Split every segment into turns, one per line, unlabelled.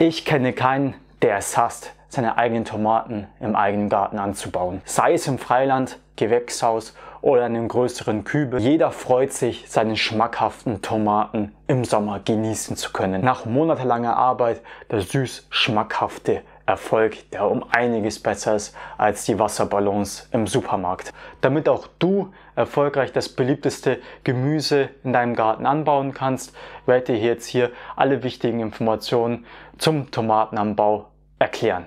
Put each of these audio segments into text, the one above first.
Ich kenne keinen, der es hasst, seine eigenen Tomaten im eigenen Garten anzubauen. Sei es im Freiland, Gewächshaus oder in einem größeren Kübel. Jeder freut sich, seine schmackhaften Tomaten im Sommer genießen zu können. Nach monatelanger Arbeit der süß schmackhafte Erfolg, der um einiges besser ist als die Wasserballons im Supermarkt. Damit auch du erfolgreich das beliebteste Gemüse in deinem Garten anbauen kannst, werde ich jetzt hier alle wichtigen Informationen zum Tomatenanbau erklären.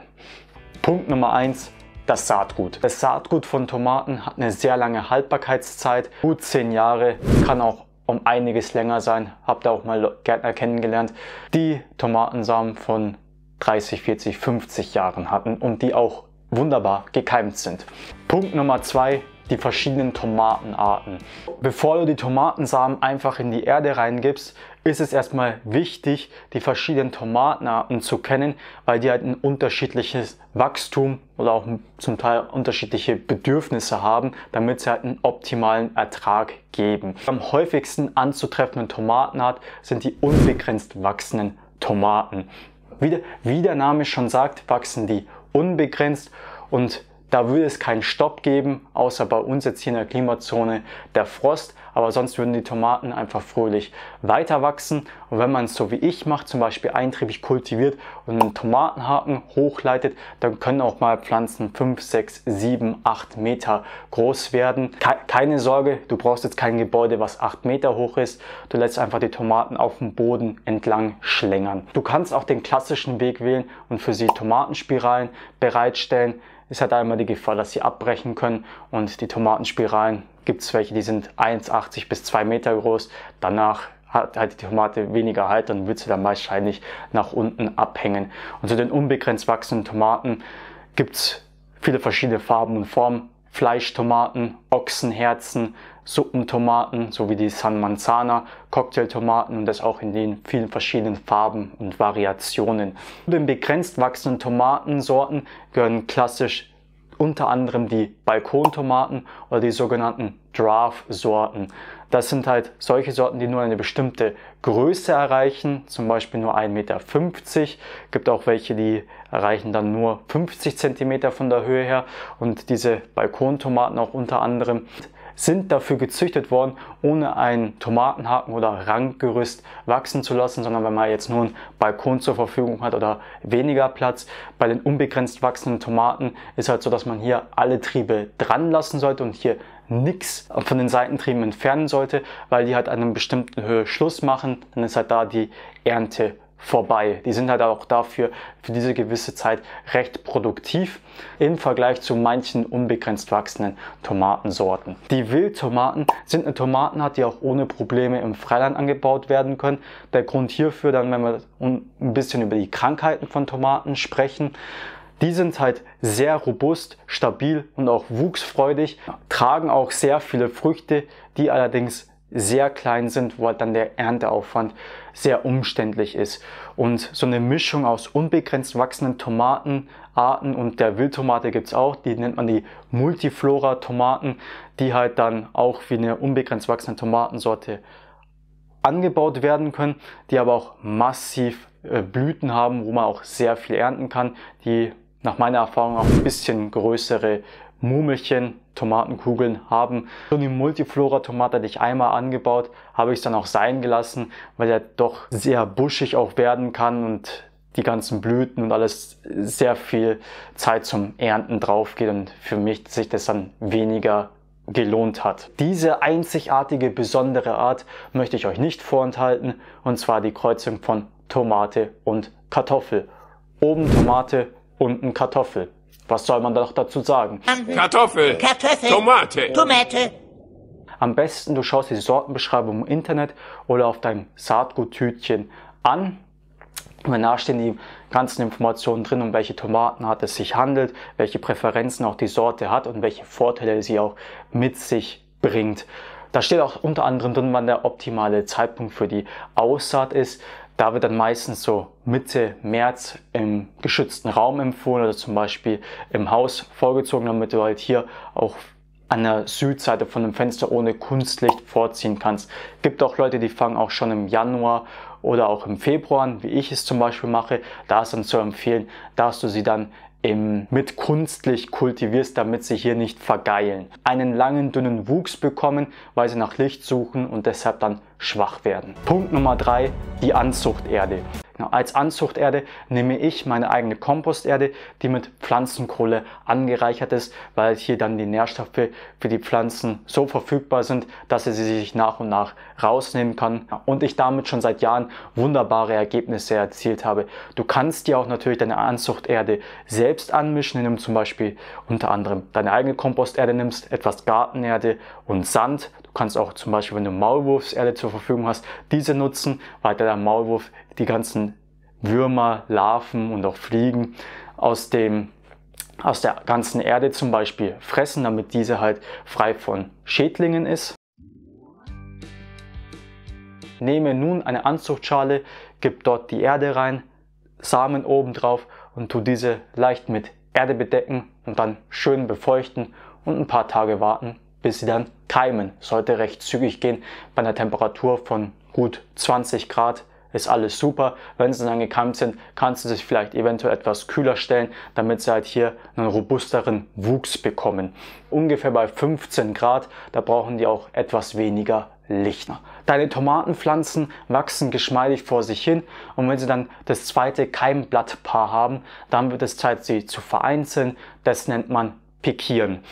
Punkt Nummer eins: Das Saatgut. Das Saatgut von Tomaten hat eine sehr lange Haltbarkeitszeit, gut zehn Jahre, kann auch um einiges länger sein. Habt ihr auch mal Gärtner kennengelernt, die Tomatensamen von 30, 40, 50 Jahren hatten und die auch wunderbar gekeimt sind. Punkt Nummer zwei: die verschiedenen Tomatenarten. Bevor du die Tomatensamen einfach in die Erde reingibst, ist es erstmal wichtig, die verschiedenen Tomatenarten zu kennen, weil die halt ein unterschiedliches Wachstum oder auch zum Teil unterschiedliche Bedürfnisse haben, damit sie halt einen optimalen Ertrag geben. Am häufigsten anzutreffenden Tomatenart sind die unbegrenzt wachsenden Tomaten. Wie der, wie der Name schon sagt, wachsen die unbegrenzt und da würde es keinen Stopp geben, außer bei uns jetzt hier in der Klimazone der Frost. Aber sonst würden die Tomaten einfach fröhlich weiter wachsen. Und wenn man es so wie ich macht, zum Beispiel eintriebig kultiviert und einen Tomatenhaken hochleitet, dann können auch mal Pflanzen 5, 6, 7, 8 Meter groß werden. Keine Sorge, du brauchst jetzt kein Gebäude, was 8 Meter hoch ist. Du lässt einfach die Tomaten auf dem Boden entlang schlängern. Du kannst auch den klassischen Weg wählen und für sie Tomatenspiralen bereitstellen ist halt einmal die Gefahr, dass sie abbrechen können und die Tomatenspiralen gibt es welche, die sind 1,80 bis 2 Meter groß. Danach hat halt die Tomate weniger Halt, und wird sie dann wahrscheinlich nach unten abhängen. Und zu den unbegrenzt wachsenden Tomaten gibt es viele verschiedene Farben und Formen. Fleischtomaten, Ochsenherzen, Suppentomaten sowie die San Manzana, Cocktailtomaten und das auch in den vielen verschiedenen Farben und Variationen. Zu den begrenzt wachsenden Tomatensorten gehören klassisch unter anderem die Balkontomaten oder die sogenannten Draft-Sorten. Das sind halt solche Sorten, die nur eine bestimmte Größe erreichen, zum Beispiel nur 1,50 Meter. Es Gibt auch welche, die erreichen dann nur 50 Zentimeter von der Höhe her und diese Balkontomaten auch unter anderem sind dafür gezüchtet worden, ohne einen Tomatenhaken oder Ranggerüst wachsen zu lassen, sondern wenn man jetzt nur einen Balkon zur Verfügung hat oder weniger Platz. Bei den unbegrenzt wachsenden Tomaten ist halt so, dass man hier alle Triebe dran lassen sollte und hier nichts von den Seitentrieben entfernen sollte, weil die halt an einer bestimmten Höhe Schluss machen, dann ist halt da die Ernte vorbei. Die sind halt auch dafür für diese gewisse Zeit recht produktiv im Vergleich zu manchen unbegrenzt wachsenden Tomatensorten. Die Wildtomaten sind eine Tomatenart, die auch ohne Probleme im Freiland angebaut werden können. Der Grund hierfür dann, wenn wir ein bisschen über die Krankheiten von Tomaten sprechen, die sind halt sehr robust, stabil und auch wuchsfreudig, tragen auch sehr viele Früchte, die allerdings sehr klein sind, wo halt dann der Ernteaufwand sehr umständlich ist. Und so eine Mischung aus unbegrenzt wachsenden Tomatenarten und der Wildtomate gibt es auch, die nennt man die Multiflora-Tomaten, die halt dann auch wie eine unbegrenzt wachsende Tomatensorte angebaut werden können, die aber auch massiv äh, Blüten haben, wo man auch sehr viel ernten kann, die nach meiner Erfahrung auch ein bisschen größere Mumelchen Tomatenkugeln haben. So die Multiflora-Tomate hatte ich einmal angebaut, habe ich es dann auch sein gelassen, weil er doch sehr buschig auch werden kann und die ganzen Blüten und alles sehr viel Zeit zum Ernten drauf geht und für mich sich das dann weniger gelohnt hat. Diese einzigartige, besondere Art möchte ich euch nicht vorenthalten und zwar die Kreuzung von Tomate und Kartoffel. Oben Tomate, unten Kartoffel. Was soll man da noch dazu sagen? Kartoffel, Kartoffel, Tomate, Tomate. Am besten du schaust die Sortenbeschreibung im Internet oder auf deinem Saatguttütchen an. Und danach stehen die ganzen Informationen drin, um welche Tomatenart es sich handelt, welche Präferenzen auch die Sorte hat und welche Vorteile sie auch mit sich bringt. Da steht auch unter anderem drin, wann der optimale Zeitpunkt für die Aussaat ist, da wird dann meistens so Mitte März im geschützten Raum empfohlen, oder zum Beispiel im Haus vorgezogen, damit du halt hier auch an der Südseite von dem Fenster ohne Kunstlicht vorziehen kannst. Gibt auch Leute, die fangen auch schon im Januar oder auch im Februar an, wie ich es zum Beispiel mache. Da ist dann zu empfehlen, dass du sie dann im, mit Kunstlicht kultivierst, damit sie hier nicht vergeilen. Einen langen, dünnen Wuchs bekommen, weil sie nach Licht suchen und deshalb dann schwach werden. Punkt Nummer drei: die Anzuchterde. Genau, als Anzuchterde nehme ich meine eigene Komposterde, die mit Pflanzenkohle angereichert ist, weil hier dann die Nährstoffe für die Pflanzen so verfügbar sind, dass sie sich nach und nach rausnehmen kann und ich damit schon seit Jahren wunderbare Ergebnisse erzielt habe. Du kannst dir auch natürlich deine Anzuchterde selbst anmischen, indem du zum Beispiel unter anderem deine eigene Komposterde nimmst, etwas Gartenerde und Sand. Du kannst auch zum Beispiel, wenn du Maulwurfserde zur zur Verfügung hast, diese nutzen, weil der Maulwurf die ganzen Würmer, Larven und auch Fliegen aus dem aus der ganzen Erde zum Beispiel fressen, damit diese halt frei von Schädlingen ist. Nehme nun eine Anzuchtschale, gib dort die Erde rein, Samen oben drauf und tu diese leicht mit Erde bedecken und dann schön befeuchten und ein paar Tage warten, bis sie dann keimen. Sollte recht zügig gehen. Bei einer Temperatur von gut 20 Grad ist alles super. Wenn sie dann gekeimt sind, kannst du sich vielleicht eventuell etwas kühler stellen, damit sie halt hier einen robusteren Wuchs bekommen. Ungefähr bei 15 Grad, da brauchen die auch etwas weniger Licht. Deine Tomatenpflanzen wachsen geschmeidig vor sich hin und wenn sie dann das zweite Keimblattpaar haben, dann wird es Zeit, sie zu vereinzeln. Das nennt man Pikieren.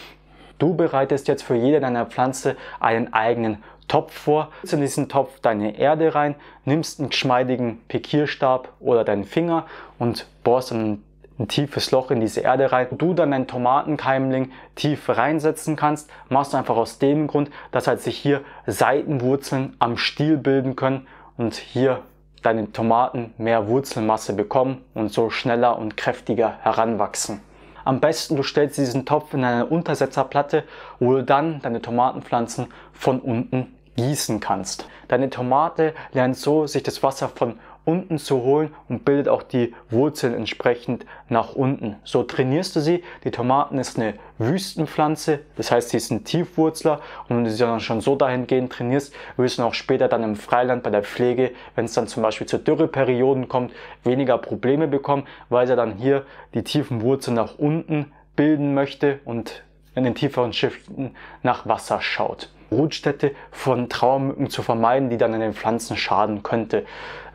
Du bereitest jetzt für jede deiner Pflanze einen eigenen Topf vor, in diesen Topf deine Erde rein, nimmst einen geschmeidigen Pikierstab oder deinen Finger und bohrst einen ein tiefes Loch in diese Erde rein. Du dann deinen Tomatenkeimling tief reinsetzen kannst, machst du einfach aus dem Grund, dass halt sich hier Seitenwurzeln am Stiel bilden können und hier deine Tomaten mehr Wurzelmasse bekommen und so schneller und kräftiger heranwachsen. Am besten du stellst diesen Topf in eine Untersetzerplatte, wo du dann deine Tomatenpflanzen von unten gießen kannst. Deine Tomate lernt so, sich das Wasser von unten zu holen und bildet auch die Wurzeln entsprechend nach unten. So trainierst du sie. Die Tomaten ist eine Wüstenpflanze, das heißt, sie ist ein Tiefwurzler und wenn du sie dann schon so dahingehend trainierst, wirst du auch später dann im Freiland bei der Pflege, wenn es dann zum Beispiel zu Dürreperioden kommt, weniger Probleme bekommen, weil sie dann hier die tiefen Wurzeln nach unten bilden möchte und in den tieferen Schichten nach Wasser schaut. Brutstätte von Trauermücken zu vermeiden, die dann an den Pflanzen schaden könnte.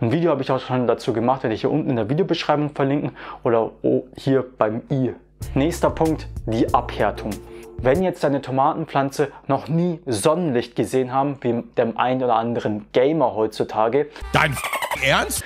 Ein Video habe ich auch schon dazu gemacht, werde ich hier unten in der Videobeschreibung verlinken oder hier beim i. Nächster Punkt, die Abhärtung. Wenn jetzt deine Tomatenpflanze noch nie Sonnenlicht gesehen haben, wie dem einen oder anderen Gamer heutzutage, dein Ernst?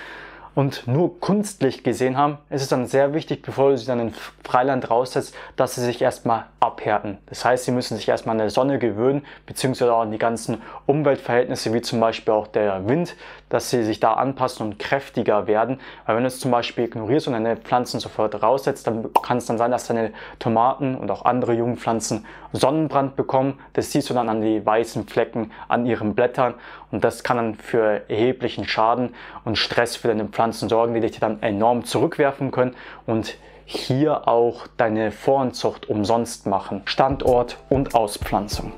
und nur kunstlich gesehen haben, ist es dann sehr wichtig, bevor du sie dann in Freiland raussetzt, dass sie sich erstmal abhärten. Das heißt, sie müssen sich erstmal an der Sonne gewöhnen, beziehungsweise auch an die ganzen Umweltverhältnisse, wie zum Beispiel auch der Wind, dass sie sich da anpassen und kräftiger werden. Weil wenn du es zum Beispiel ignorierst und deine Pflanzen sofort raussetzt, dann kann es dann sein, dass deine Tomaten und auch andere Jungpflanzen Sonnenbrand bekommen. Das siehst du dann an die weißen Flecken an ihren Blättern und das kann dann für erheblichen Schaden und Stress für deine Pflanzen sorgen, die dich dann enorm zurückwerfen können und hier auch deine Voranzucht umsonst machen. Standort und Auspflanzung.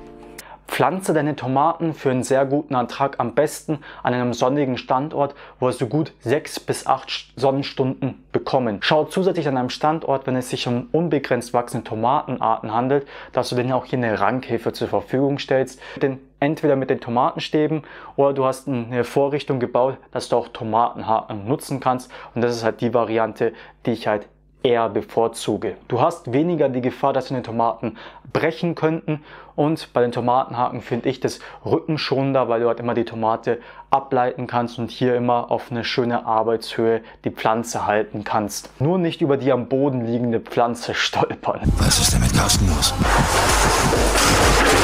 Pflanze deine Tomaten für einen sehr guten Ertrag am besten an einem sonnigen Standort, wo es so gut sechs bis acht Sonnenstunden bekommen. Schau zusätzlich an einem Standort, wenn es sich um unbegrenzt wachsende Tomatenarten handelt, dass du denen auch hier eine Rankhilfe zur Verfügung stellst. Denn entweder mit den Tomatenstäben oder du hast eine Vorrichtung gebaut, dass du auch Tomatenhaken nutzen kannst. Und das ist halt die Variante, die ich halt eher bevorzuge. Du hast weniger die Gefahr, dass deine Tomaten brechen könnten und bei den Tomatenhaken finde ich das rückenschonender, weil du halt immer die Tomate ableiten kannst und hier immer auf eine schöne Arbeitshöhe die Pflanze halten kannst. Nur nicht über die am Boden liegende Pflanze stolpern. Was ist denn mit Carsten los?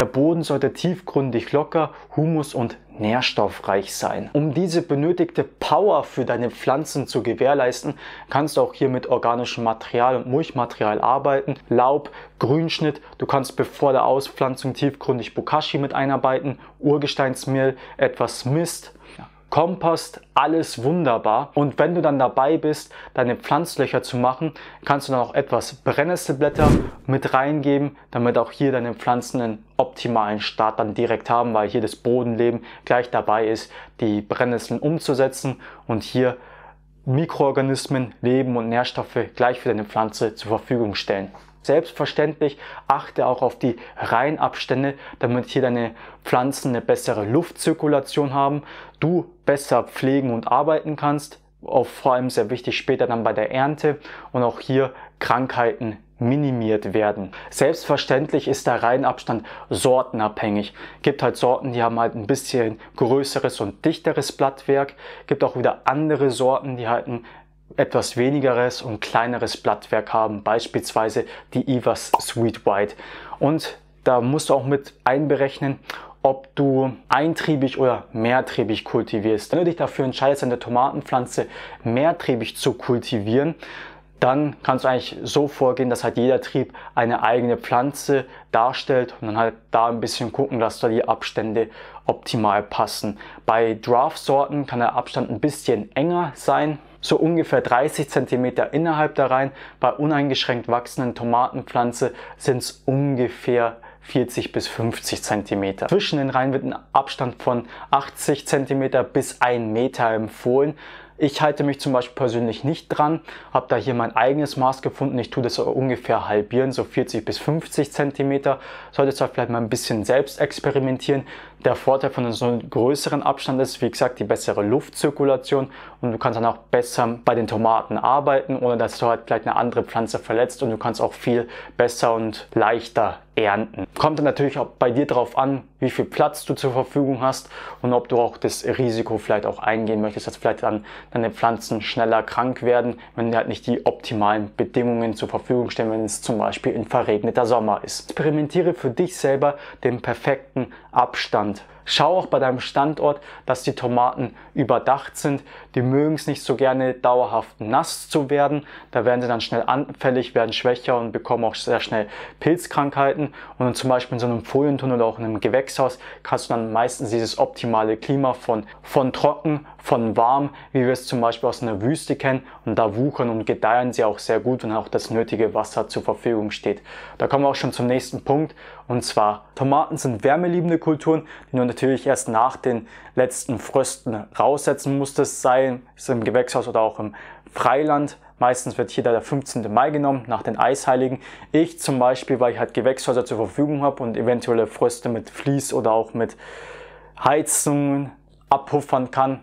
Der Boden sollte tiefgründig locker, humus- und nährstoffreich sein. Um diese benötigte Power für deine Pflanzen zu gewährleisten, kannst du auch hier mit organischem Material und Mulchmaterial arbeiten. Laub, Grünschnitt, du kannst bevor der Auspflanzung tiefgründig Bokashi mit einarbeiten, Urgesteinsmehl, etwas Mist. Ja. Kompost, alles wunderbar. Und wenn du dann dabei bist, deine Pflanzlöcher zu machen, kannst du dann auch etwas Brennnesselblätter mit reingeben, damit auch hier deine Pflanzen einen optimalen Start dann direkt haben, weil hier das Bodenleben gleich dabei ist, die Brennnesseln umzusetzen und hier Mikroorganismen, Leben und Nährstoffe gleich für deine Pflanze zur Verfügung stellen. Selbstverständlich achte auch auf die Reihenabstände, damit hier deine Pflanzen eine bessere Luftzirkulation haben, du besser pflegen und arbeiten kannst, auch vor allem sehr wichtig später dann bei der Ernte und auch hier Krankheiten minimiert werden. Selbstverständlich ist der Reihenabstand sortenabhängig. Gibt halt Sorten, die haben halt ein bisschen größeres und dichteres Blattwerk. Gibt auch wieder andere Sorten, die halt ein etwas wenigeres und kleineres Blattwerk haben, beispielsweise die Ivas Sweet White. Und da musst du auch mit einberechnen, ob du eintriebig oder mehrtriebig kultivierst. Wenn du dich dafür entscheidest, eine Tomatenpflanze mehrtriebig zu kultivieren, dann kannst du eigentlich so vorgehen, dass halt jeder Trieb eine eigene Pflanze darstellt und dann halt da ein bisschen gucken, dass da die Abstände optimal passen. Bei Draft-Sorten kann der Abstand ein bisschen enger sein, so ungefähr 30 cm innerhalb der Reihen. Bei uneingeschränkt wachsenden Tomatenpflanze sind es ungefähr 40 bis 50 cm. Zwischen den Reihen wird ein Abstand von 80 cm bis 1 Meter empfohlen. Ich halte mich zum Beispiel persönlich nicht dran, habe da hier mein eigenes Maß gefunden. Ich tue das ungefähr halbieren, so 40 bis 50 cm. Sollte zwar vielleicht mal ein bisschen selbst experimentieren. Der Vorteil von so einem größeren Abstand ist, wie gesagt, die bessere Luftzirkulation und du kannst dann auch besser bei den Tomaten arbeiten, ohne dass du halt vielleicht eine andere Pflanze verletzt und du kannst auch viel besser und leichter ernten. Kommt dann natürlich auch bei dir darauf an, wie viel Platz du zur Verfügung hast und ob du auch das Risiko vielleicht auch eingehen möchtest, dass vielleicht dann deine Pflanzen schneller krank werden, wenn dir halt nicht die optimalen Bedingungen zur Verfügung stehen, wenn es zum Beispiel ein verregneter Sommer ist. Experimentiere für dich selber den perfekten Abstand Schau auch bei deinem Standort, dass die Tomaten überdacht sind. Die mögen es nicht so gerne dauerhaft nass zu werden. Da werden sie dann schnell anfällig, werden schwächer und bekommen auch sehr schnell Pilzkrankheiten. Und zum Beispiel in so einem Folientunnel oder auch in einem Gewächshaus kannst du dann meistens dieses optimale Klima von, von trocken, von warm, wie wir es zum Beispiel aus einer Wüste kennen. Und da wuchern und gedeihen sie auch sehr gut und auch das nötige Wasser zur Verfügung steht. Da kommen wir auch schon zum nächsten Punkt und zwar, Tomaten sind wärmeliebende Kulturen, die du natürlich erst nach den letzten Frösten raussetzen musstest, seien es im Gewächshaus oder auch im Freiland. Meistens wird hier der 15. Mai genommen, nach den Eisheiligen. Ich zum Beispiel, weil ich halt Gewächshäuser zur Verfügung habe und eventuelle Fröste mit Vlies oder auch mit Heizungen abpuffern kann,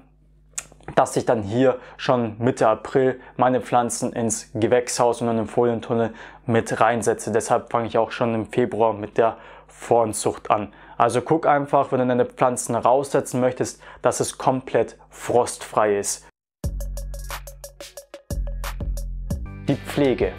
dass ich dann hier schon Mitte April meine Pflanzen ins Gewächshaus und in den Folientunnel mit reinsetze. Deshalb fange ich auch schon im Februar mit der Voranzucht an. Also guck einfach, wenn du deine Pflanzen raussetzen möchtest, dass es komplett frostfrei ist. Die Pflege.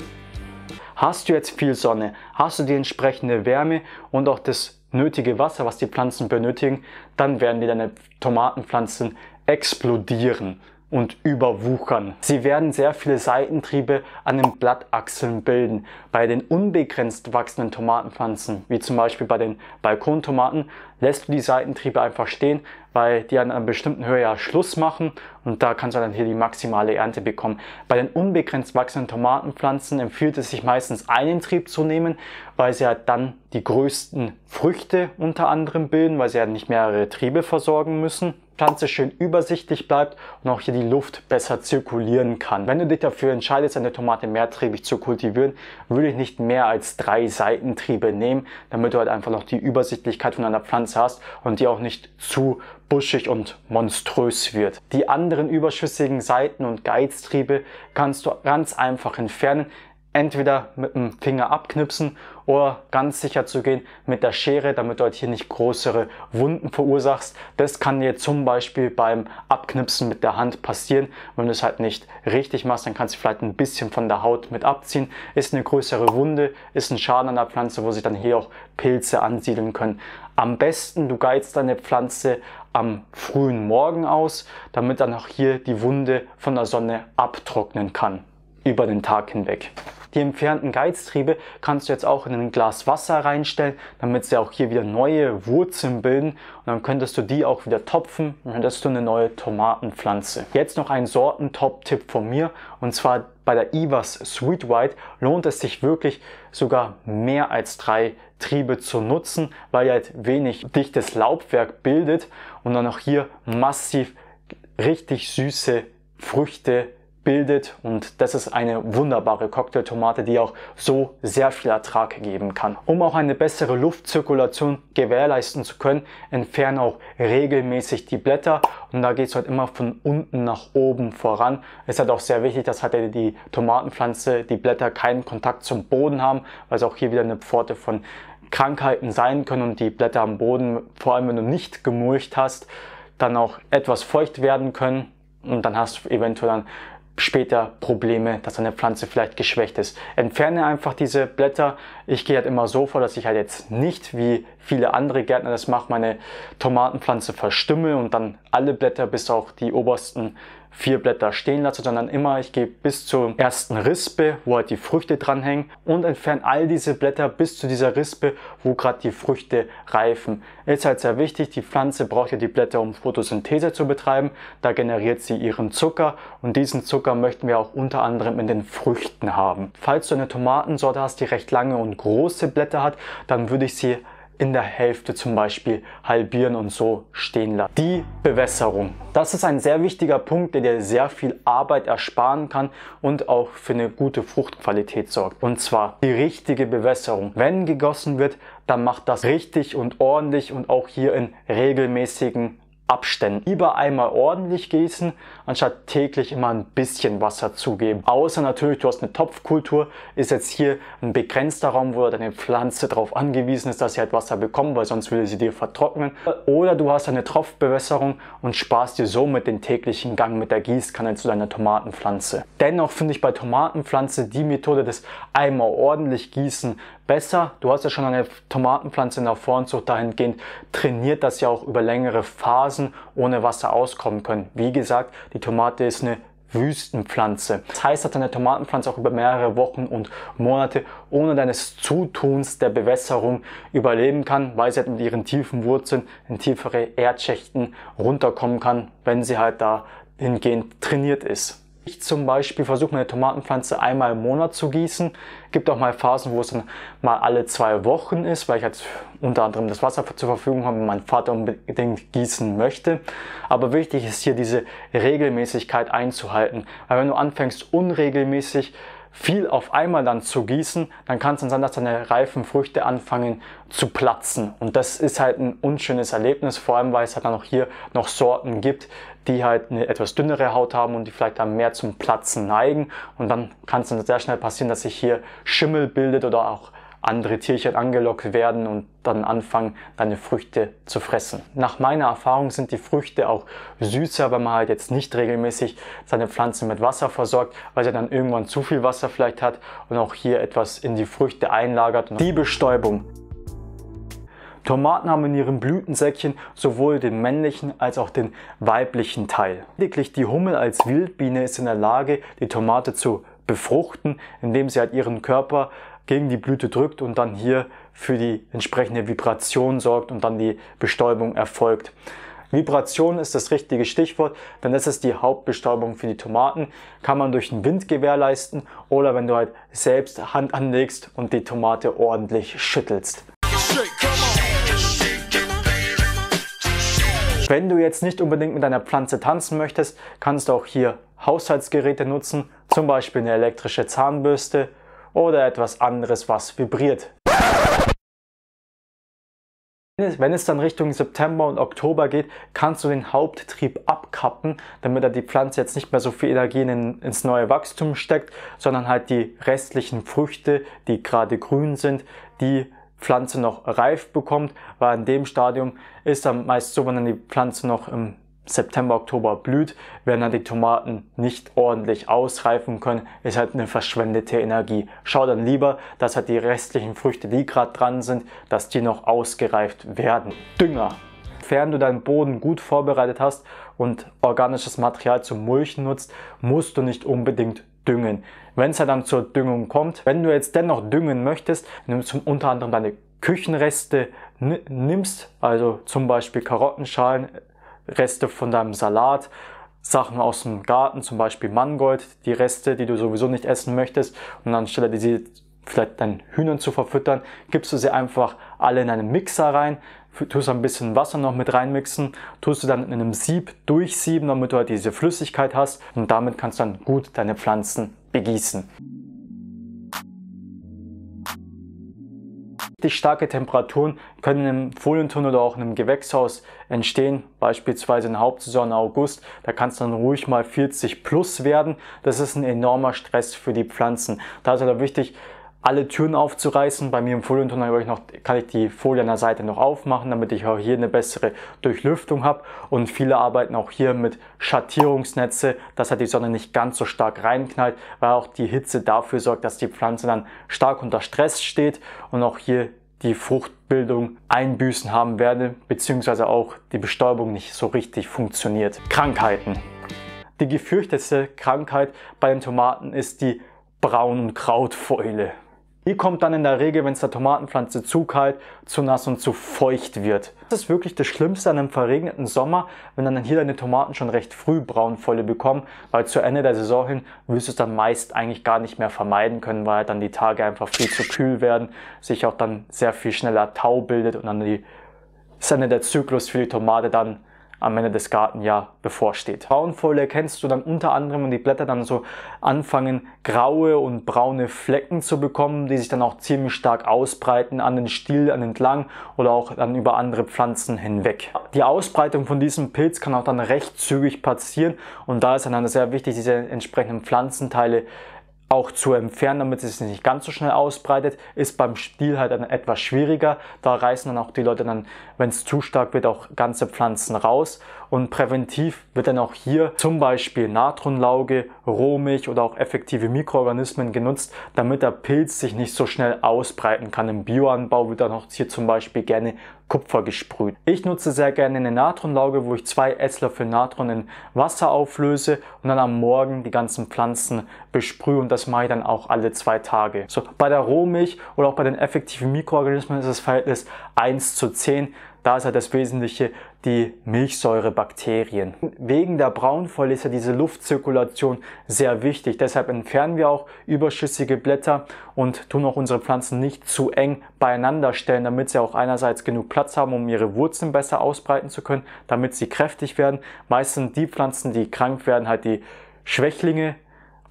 Hast du jetzt viel Sonne, hast du die entsprechende Wärme und auch das nötige Wasser, was die Pflanzen benötigen, dann werden dir deine Tomatenpflanzen explodieren und überwuchern. Sie werden sehr viele Seitentriebe an den Blattachseln bilden. Bei den unbegrenzt wachsenden Tomatenpflanzen, wie zum Beispiel bei den Balkontomaten, lässt du die Seitentriebe einfach stehen, weil die an einer bestimmten Höhe ja Schluss machen und da kannst du dann hier die maximale Ernte bekommen. Bei den unbegrenzt wachsenden Tomatenpflanzen empfiehlt es sich meistens einen Trieb zu nehmen, weil sie ja dann die größten Früchte unter anderem bilden, weil sie ja nicht mehrere Triebe versorgen müssen. Pflanze schön übersichtlich bleibt und auch hier die Luft besser zirkulieren kann. Wenn du dich dafür entscheidest, eine Tomate mehrtriebig zu kultivieren, würde ich nicht mehr als drei Seitentriebe nehmen, damit du halt einfach noch die Übersichtlichkeit von einer Pflanze Substanz hast und die auch nicht zu buschig und monströs wird. Die anderen überschüssigen Seiten und Geiztriebe kannst du ganz einfach entfernen, entweder mit dem Finger abknipsen oder ganz sicher zu gehen mit der Schere, damit du halt hier nicht größere Wunden verursachst. Das kann dir zum Beispiel beim Abknipsen mit der Hand passieren. Wenn du es halt nicht richtig machst, dann kannst du vielleicht ein bisschen von der Haut mit abziehen. Ist eine größere Wunde, ist ein Schaden an der Pflanze, wo sich dann hier auch Pilze ansiedeln können. Am besten, du geizt deine Pflanze am frühen Morgen aus, damit dann auch hier die Wunde von der Sonne abtrocknen kann über den Tag hinweg. Die entfernten Geiztriebe kannst du jetzt auch in ein Glas Wasser reinstellen, damit sie auch hier wieder neue Wurzeln bilden. Und dann könntest du die auch wieder topfen und dann hättest du eine neue Tomatenpflanze. Jetzt noch ein Sortentop-Tipp von mir und zwar bei der Ivas Sweet White lohnt es sich wirklich sogar mehr als drei Triebe zu nutzen, weil halt wenig dichtes Laubwerk bildet und dann auch hier massiv richtig süße Früchte bildet und das ist eine wunderbare Cocktailtomate, die auch so sehr viel Ertrag geben kann. Um auch eine bessere Luftzirkulation gewährleisten zu können, entfernen auch regelmäßig die Blätter und da geht es halt immer von unten nach oben voran. Es ist halt auch sehr wichtig, dass halt die Tomatenpflanze, die Blätter keinen Kontakt zum Boden haben, weil es auch hier wieder eine Pforte von Krankheiten sein können und die Blätter am Boden, vor allem wenn du nicht gemulcht hast, dann auch etwas feucht werden können und dann hast du eventuell dann später Probleme, dass eine Pflanze vielleicht geschwächt ist. Entferne einfach diese Blätter. Ich gehe halt immer so vor, dass ich halt jetzt nicht wie viele andere Gärtner das mache, meine Tomatenpflanze verstümmel und dann alle Blätter bis auch die obersten vier Blätter stehen lasse, sondern immer ich gehe bis zur ersten Rispe, wo halt die Früchte dranhängen und entferne all diese Blätter bis zu dieser Rispe, wo gerade die Früchte reifen. Ist halt sehr wichtig, die Pflanze braucht ja die Blätter, um Photosynthese zu betreiben. Da generiert sie ihren Zucker und diesen Zucker möchten wir auch unter anderem in den Früchten haben. Falls du eine Tomatensorte hast, die recht lange und große Blätter hat, dann würde ich sie in der Hälfte zum Beispiel halbieren und so stehen lassen. Die Bewässerung. Das ist ein sehr wichtiger Punkt, der dir sehr viel Arbeit ersparen kann und auch für eine gute Fruchtqualität sorgt. Und zwar die richtige Bewässerung. Wenn gegossen wird, dann macht das richtig und ordentlich und auch hier in regelmäßigen Abständen. Über einmal ordentlich gießen anstatt täglich immer ein bisschen Wasser zugeben. Außer natürlich, du hast eine Topfkultur, ist jetzt hier ein begrenzter Raum, wo deine Pflanze darauf angewiesen ist, dass sie halt Wasser bekommt, weil sonst würde sie dir vertrocknen. Oder du hast eine Tropfbewässerung und sparst dir somit den täglichen Gang mit der Gießkanne zu deiner Tomatenpflanze. Dennoch finde ich bei Tomatenpflanze die Methode des einmal ordentlich gießen besser. Du hast ja schon eine Tomatenpflanze in der Voranzucht dahingehend trainiert, dass sie auch über längere Phasen ohne Wasser auskommen können. Wie gesagt, die die Tomate ist eine Wüstenpflanze. Das heißt, dass eine Tomatenpflanze auch über mehrere Wochen und Monate ohne deines Zutuns der Bewässerung überleben kann, weil sie halt mit ihren tiefen Wurzeln in tiefere Erdschächten runterkommen kann, wenn sie halt da hingehend trainiert ist. Ich zum Beispiel versuche meine Tomatenpflanze einmal im Monat zu gießen. Gibt auch mal Phasen, wo es dann mal alle zwei Wochen ist, weil ich jetzt halt unter anderem das Wasser zur Verfügung habe und mein Vater unbedingt gießen möchte. Aber wichtig ist hier diese Regelmäßigkeit einzuhalten. Weil wenn du anfängst unregelmäßig viel auf einmal dann zu gießen, dann kann es dann sein, dass deine reifen Früchte anfangen zu platzen. Und das ist halt ein unschönes Erlebnis, vor allem weil es halt dann auch hier noch Sorten gibt, die halt eine etwas dünnere Haut haben und die vielleicht dann mehr zum Platzen neigen. Und dann kann es dann sehr schnell passieren, dass sich hier Schimmel bildet oder auch andere Tierchen angelockt werden und dann anfangen, deine Früchte zu fressen. Nach meiner Erfahrung sind die Früchte auch süßer, wenn man halt jetzt nicht regelmäßig seine Pflanzen mit Wasser versorgt, weil sie dann irgendwann zu viel Wasser vielleicht hat und auch hier etwas in die Früchte einlagert. Die Bestäubung. Tomaten haben in ihren Blütensäckchen sowohl den männlichen als auch den weiblichen Teil. Lediglich die Hummel als Wildbiene ist in der Lage, die Tomate zu befruchten, indem sie halt ihren Körper gegen die Blüte drückt und dann hier für die entsprechende Vibration sorgt und dann die Bestäubung erfolgt. Vibration ist das richtige Stichwort, denn das ist die Hauptbestäubung für die Tomaten. Kann man durch den Wind gewährleisten oder wenn du halt selbst Hand anlegst und die Tomate ordentlich schüttelst. Wenn du jetzt nicht unbedingt mit deiner Pflanze tanzen möchtest, kannst du auch hier Haushaltsgeräte nutzen, zum Beispiel eine elektrische Zahnbürste, oder etwas anderes, was vibriert. Wenn es dann Richtung September und Oktober geht, kannst du den Haupttrieb abkappen, damit da die Pflanze jetzt nicht mehr so viel Energie in, ins neue Wachstum steckt, sondern halt die restlichen Früchte, die gerade grün sind, die Pflanze noch reif bekommt, weil in dem Stadium ist dann meist so, wenn dann die Pflanze noch im September, Oktober blüht, werden dann die Tomaten nicht ordentlich ausreifen können, ist halt eine verschwendete Energie. Schau dann lieber, dass halt die restlichen Früchte, die gerade dran sind, dass die noch ausgereift werden. Dünger. Sofern du deinen Boden gut vorbereitet hast und organisches Material zum Mulchen nutzt, musst du nicht unbedingt düngen. Wenn es ja halt dann zur Düngung kommt, wenn du jetzt dennoch düngen möchtest, nimmst du unter anderem deine Küchenreste nimmst, also zum Beispiel Karottenschalen, Reste von deinem Salat, Sachen aus dem Garten, zum Beispiel Mangold, die Reste, die du sowieso nicht essen möchtest. Und anstelle diese vielleicht deinen Hühnern zu verfüttern, gibst du sie einfach alle in einen Mixer rein, tust ein bisschen Wasser noch mit reinmixen, tust du dann in einem Sieb durchsieben, damit du halt diese Flüssigkeit hast und damit kannst du dann gut deine Pflanzen begießen. Richtig starke Temperaturen können im Folientunnel oder auch in einem Gewächshaus entstehen, beispielsweise in der Hauptsaison August. Da kann es dann ruhig mal 40 plus werden. Das ist ein enormer Stress für die Pflanzen. Da ist aber wichtig, alle Türen aufzureißen. Bei mir im Folienton ich noch, kann ich die Folie an der Seite noch aufmachen, damit ich auch hier eine bessere Durchlüftung habe. Und viele arbeiten auch hier mit Schattierungsnetze, dass halt die Sonne nicht ganz so stark reinknallt, weil auch die Hitze dafür sorgt, dass die Pflanze dann stark unter Stress steht und auch hier die Fruchtbildung einbüßen haben werde, beziehungsweise auch die Bestäubung nicht so richtig funktioniert. Krankheiten. Die gefürchtete Krankheit bei den Tomaten ist die Braun- und Krautfäule. Die kommt dann in der Regel, wenn es der Tomatenpflanze zu kalt, zu nass und zu feucht wird. Das ist wirklich das Schlimmste an einem verregneten Sommer, wenn dann hier deine Tomaten schon recht früh braunvolle bekommen, weil zu Ende der Saison hin wirst du es dann meist eigentlich gar nicht mehr vermeiden können, weil dann die Tage einfach viel zu kühl werden, sich auch dann sehr viel schneller Tau bildet und dann die, ist der Zyklus für die Tomate dann am Ende des Gartenjahr bevorsteht. Braunfäule erkennst du dann unter anderem, wenn die Blätter dann so anfangen, graue und braune Flecken zu bekommen, die sich dann auch ziemlich stark ausbreiten an den Stiel, an entlang oder auch dann über andere Pflanzen hinweg. Die Ausbreitung von diesem Pilz kann auch dann recht zügig passieren und da ist dann sehr wichtig, diese entsprechenden Pflanzenteile auch zu entfernen, damit es sich nicht ganz so schnell ausbreitet, ist beim Stiel halt dann etwas schwieriger. Da reißen dann auch die Leute dann, wenn es zu stark wird, auch ganze Pflanzen raus. Und präventiv wird dann auch hier zum Beispiel Natronlauge, Rohmilch oder auch effektive Mikroorganismen genutzt, damit der Pilz sich nicht so schnell ausbreiten kann. Im Bioanbau wird dann auch hier zum Beispiel gerne Kupfer gesprüht. Ich nutze sehr gerne eine Natronlauge, wo ich zwei Esslöffel Natron in Wasser auflöse und dann am Morgen die ganzen Pflanzen besprühe und das mache ich dann auch alle zwei Tage. So, bei der Rohmilch oder auch bei den effektiven Mikroorganismen ist das Verhältnis 1 zu 10. Da ist ja das Wesentliche die Milchsäurebakterien. Wegen der Braunfäule ist ja diese Luftzirkulation sehr wichtig. Deshalb entfernen wir auch überschüssige Blätter und tun auch unsere Pflanzen nicht zu eng beieinander stellen, damit sie auch einerseits genug Platz haben, um ihre Wurzeln besser ausbreiten zu können, damit sie kräftig werden. Meistens die Pflanzen, die krank werden, halt die Schwächlinge,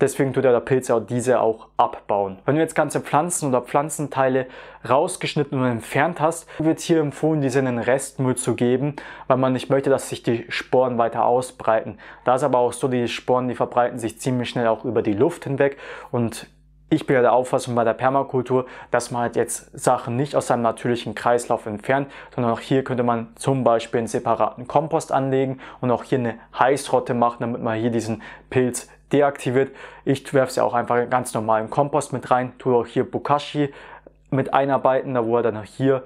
Deswegen tut ja der Pilz auch diese auch abbauen. Wenn du jetzt ganze Pflanzen oder Pflanzenteile rausgeschnitten und entfernt hast, wird hier empfohlen, diese in den Restmüll zu geben, weil man nicht möchte, dass sich die Sporen weiter ausbreiten. Da ist aber auch so, die Sporen, die verbreiten sich ziemlich schnell auch über die Luft hinweg und ich bin ja der Auffassung bei der Permakultur, dass man halt jetzt Sachen nicht aus seinem natürlichen Kreislauf entfernt, sondern auch hier könnte man zum Beispiel einen separaten Kompost anlegen und auch hier eine Heißrotte machen, damit man hier diesen Pilz deaktiviert. Ich werfe sie auch einfach ganz normal im Kompost mit rein, tue auch hier Bokashi mit einarbeiten, da wo er dann auch hier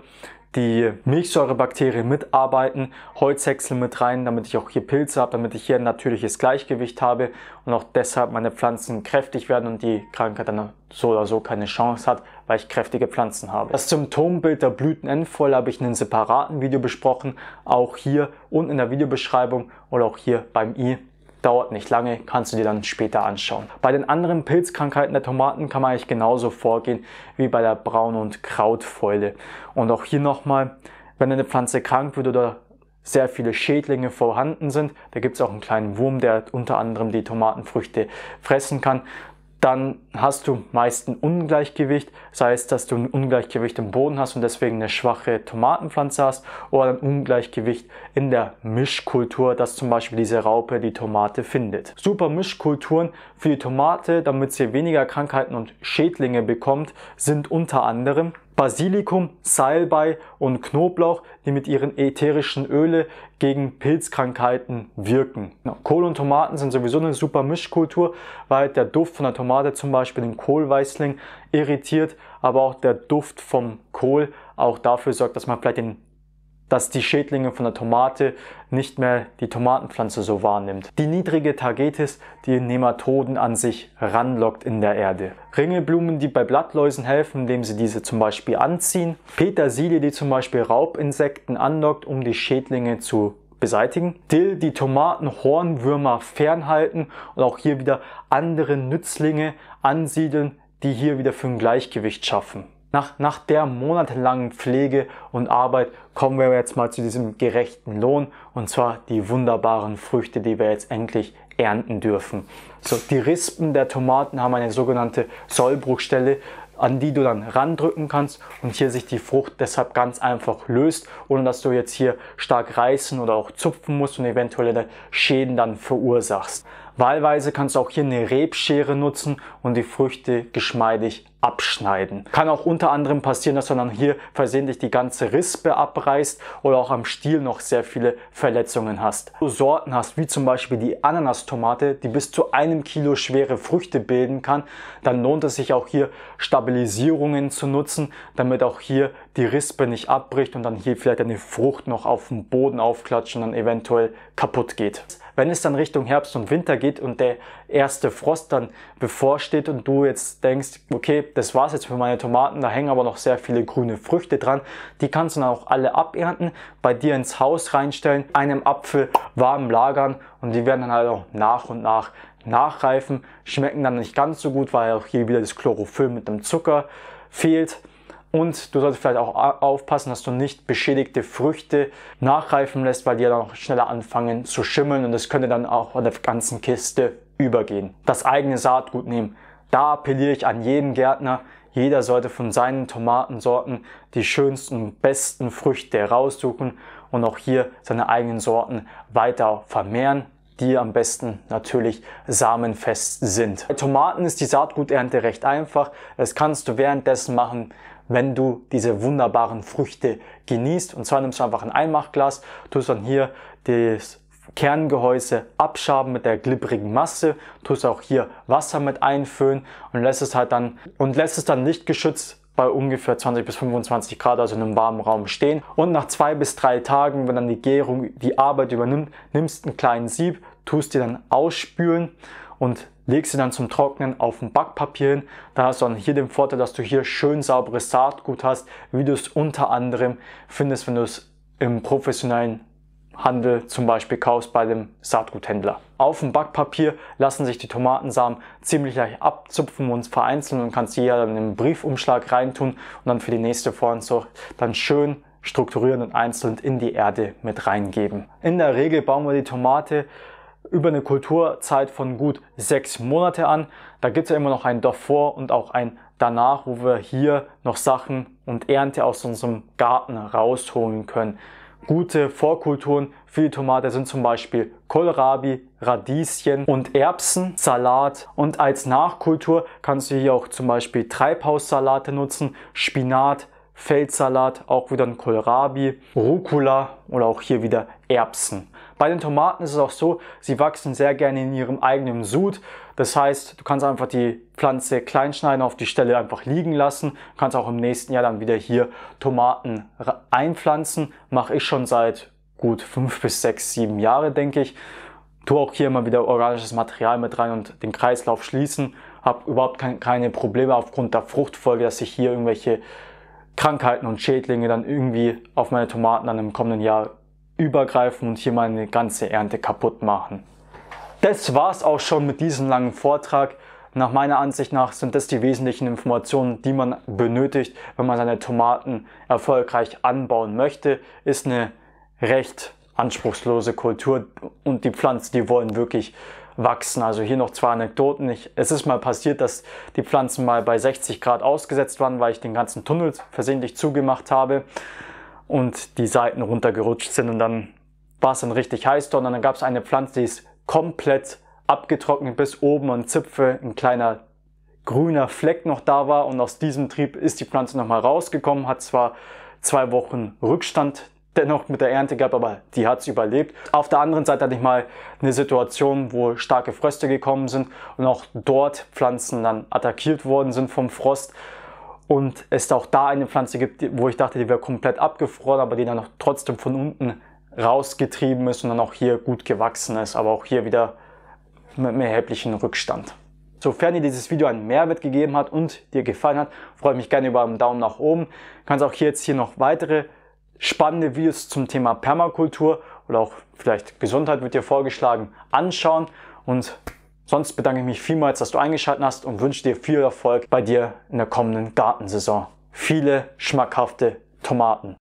die Milchsäurebakterien mitarbeiten, Holzhäcksel mit rein, damit ich auch hier Pilze habe, damit ich hier ein natürliches Gleichgewicht habe und auch deshalb meine Pflanzen kräftig werden und die Krankheit dann so oder so keine Chance hat, weil ich kräftige Pflanzen habe. Das Symptombild der Blütenendvoll habe ich in einem separaten Video besprochen, auch hier unten in der Videobeschreibung oder auch hier beim i dauert nicht lange, kannst du dir dann später anschauen. Bei den anderen Pilzkrankheiten der Tomaten kann man eigentlich genauso vorgehen wie bei der Braun- und Krautfäule. Und auch hier nochmal, wenn eine Pflanze krank wird oder sehr viele Schädlinge vorhanden sind. Da gibt es auch einen kleinen Wurm, der unter anderem die Tomatenfrüchte fressen kann dann hast du meist ein Ungleichgewicht, sei es, dass du ein Ungleichgewicht im Boden hast und deswegen eine schwache Tomatenpflanze hast oder ein Ungleichgewicht in der Mischkultur, dass zum Beispiel diese Raupe die Tomate findet. Super Mischkulturen für die Tomate, damit sie weniger Krankheiten und Schädlinge bekommt, sind unter anderem Basilikum, Salbei und Knoblauch, die mit ihren ätherischen Öle gegen Pilzkrankheiten wirken. Kohl und Tomaten sind sowieso eine super Mischkultur, weil der Duft von der Tomate zum Beispiel den Kohlweißling irritiert, aber auch der Duft vom Kohl auch dafür sorgt, dass man vielleicht den dass die Schädlinge von der Tomate nicht mehr die Tomatenpflanze so wahrnimmt. Die niedrige Tagetes, die Nematoden an sich ranlockt in der Erde. Ringelblumen, die bei Blattläusen helfen, indem sie diese zum Beispiel anziehen. Petersilie, die zum Beispiel Raubinsekten anlockt, um die Schädlinge zu beseitigen. Dill, die Tomatenhornwürmer fernhalten und auch hier wieder andere Nützlinge ansiedeln, die hier wieder für ein Gleichgewicht schaffen nach, nach der monatelangen Pflege und Arbeit kommen wir jetzt mal zu diesem gerechten Lohn und zwar die wunderbaren Früchte, die wir jetzt endlich ernten dürfen. So, die Rispen der Tomaten haben eine sogenannte Sollbruchstelle, an die du dann randrücken kannst und hier sich die Frucht deshalb ganz einfach löst, ohne dass du jetzt hier stark reißen oder auch zupfen musst und eventuelle Schäden dann verursachst. Wahlweise kannst du auch hier eine Rebschere nutzen und die Früchte geschmeidig abschneiden. Kann auch unter anderem passieren, dass du dann hier versehentlich die ganze Rispe abreißt oder auch am Stiel noch sehr viele Verletzungen hast. Wenn Du Sorten hast, wie zum Beispiel die Ananastomate, die bis zu einem Kilo schwere Früchte bilden kann, dann lohnt es sich auch hier Stabilisierungen zu nutzen, damit auch hier die Rispe nicht abbricht und dann hier vielleicht eine Frucht noch auf dem Boden aufklatscht und dann eventuell kaputt geht wenn es dann Richtung Herbst und Winter geht und der erste Frost dann bevorsteht und du jetzt denkst, okay, das war's jetzt für meine Tomaten, da hängen aber noch sehr viele grüne Früchte dran, die kannst du dann auch alle abernten, bei dir ins Haus reinstellen, einem Apfel warm lagern und die werden dann halt auch nach und nach nachreifen, schmecken dann nicht ganz so gut, weil auch hier wieder das Chlorophyll mit dem Zucker fehlt. Und du solltest vielleicht auch aufpassen, dass du nicht beschädigte Früchte nachreifen lässt, weil die dann auch schneller anfangen zu schimmeln und das könnte dann auch an der ganzen Kiste übergehen. Das eigene Saatgut nehmen. Da appelliere ich an jeden Gärtner, jeder sollte von seinen Tomatensorten die schönsten besten Früchte raussuchen und auch hier seine eigenen Sorten weiter vermehren die am besten natürlich samenfest sind. Bei Tomaten ist die Saatguternte recht einfach. Das kannst du währenddessen machen, wenn du diese wunderbaren Früchte genießt. Und zwar nimmst du einfach ein Einmachglas, tust dann hier das Kerngehäuse abschaben mit der glibbrigen Masse, tust auch hier Wasser mit einfüllen und lässt es halt dann und lässt es dann nicht geschützt bei ungefähr 20 bis 25 Grad, also in einem warmen Raum stehen. Und nach zwei bis drei Tagen, wenn dann die Gärung die Arbeit übernimmt, nimmst einen kleinen Sieb, tust dir dann ausspülen und leg sie dann zum Trocknen auf ein Backpapier hin. Da hast du dann hier den Vorteil, dass du hier schön sauberes Saatgut hast, wie du es unter anderem findest, wenn du es im professionellen Handel zum Beispiel kaufst bei dem Saatguthändler. Auf dem Backpapier lassen sich die Tomatensamen ziemlich leicht abzupfen und vereinzeln und kannst die ja dann in den Briefumschlag reintun und dann für die nächste Vorzucht dann schön strukturieren und einzeln in die Erde mit reingeben. In der Regel bauen wir die Tomate über eine Kulturzeit von gut sechs Monate an. Da gibt es ja immer noch ein davor und auch ein danach, wo wir hier noch Sachen und Ernte aus unserem Garten rausholen können. Gute Vorkulturen für die Tomate sind zum Beispiel Kohlrabi, Radieschen und Erbsen, Salat. Und als Nachkultur kannst du hier auch zum Beispiel Treibhaussalate nutzen, Spinat, Feldsalat, auch wieder ein Kohlrabi, Rucola oder auch hier wieder Erbsen. Bei den Tomaten ist es auch so, sie wachsen sehr gerne in ihrem eigenen Sud. Das heißt, du kannst einfach die Pflanze kleinschneiden, auf die Stelle einfach liegen lassen. Du kannst auch im nächsten Jahr dann wieder hier Tomaten einpflanzen. Mache ich schon seit gut fünf bis sechs, sieben Jahre, denke ich. Tu auch hier immer wieder organisches Material mit rein und den Kreislauf schließen. Habe überhaupt keine Probleme aufgrund der Fruchtfolge, dass sich hier irgendwelche Krankheiten und Schädlinge dann irgendwie auf meine Tomaten dann im kommenden Jahr übergreifen und hier meine ganze Ernte kaputt machen. Das war's auch schon mit diesem langen Vortrag. Nach meiner Ansicht nach sind das die wesentlichen Informationen, die man benötigt, wenn man seine Tomaten erfolgreich anbauen möchte. Ist eine recht anspruchslose Kultur und die Pflanzen, die wollen wirklich wachsen. Also hier noch zwei Anekdoten. Ich, es ist mal passiert, dass die Pflanzen mal bei 60 Grad ausgesetzt waren, weil ich den ganzen Tunnel versehentlich zugemacht habe und die Seiten runtergerutscht sind und dann war es dann richtig heiß dort und dann gab es eine Pflanze, die ist komplett abgetrocknet bis oben an Zipfel, ein kleiner grüner Fleck noch da war und aus diesem Trieb ist die Pflanze nochmal rausgekommen, hat zwar zwei Wochen Rückstand dennoch mit der Ernte gehabt, aber die hat es überlebt. Auf der anderen Seite hatte ich mal eine Situation, wo starke Fröste gekommen sind und auch dort Pflanzen dann attackiert worden sind vom Frost und es auch da eine Pflanze gibt, wo ich dachte, die wäre komplett abgefroren, aber die dann noch trotzdem von unten rausgetrieben ist und dann auch hier gut gewachsen ist, aber auch hier wieder mit einem erheblichen Rückstand. Sofern dir dieses Video einen Mehrwert gegeben hat und dir gefallen hat, freue ich mich gerne über einen Daumen nach oben. Du kannst auch hier jetzt hier noch weitere spannende Videos zum Thema Permakultur oder auch vielleicht Gesundheit wird dir vorgeschlagen anschauen und Sonst bedanke ich mich vielmals, dass du eingeschaltet hast und wünsche dir viel Erfolg bei dir in der kommenden Gartensaison. Viele schmackhafte Tomaten.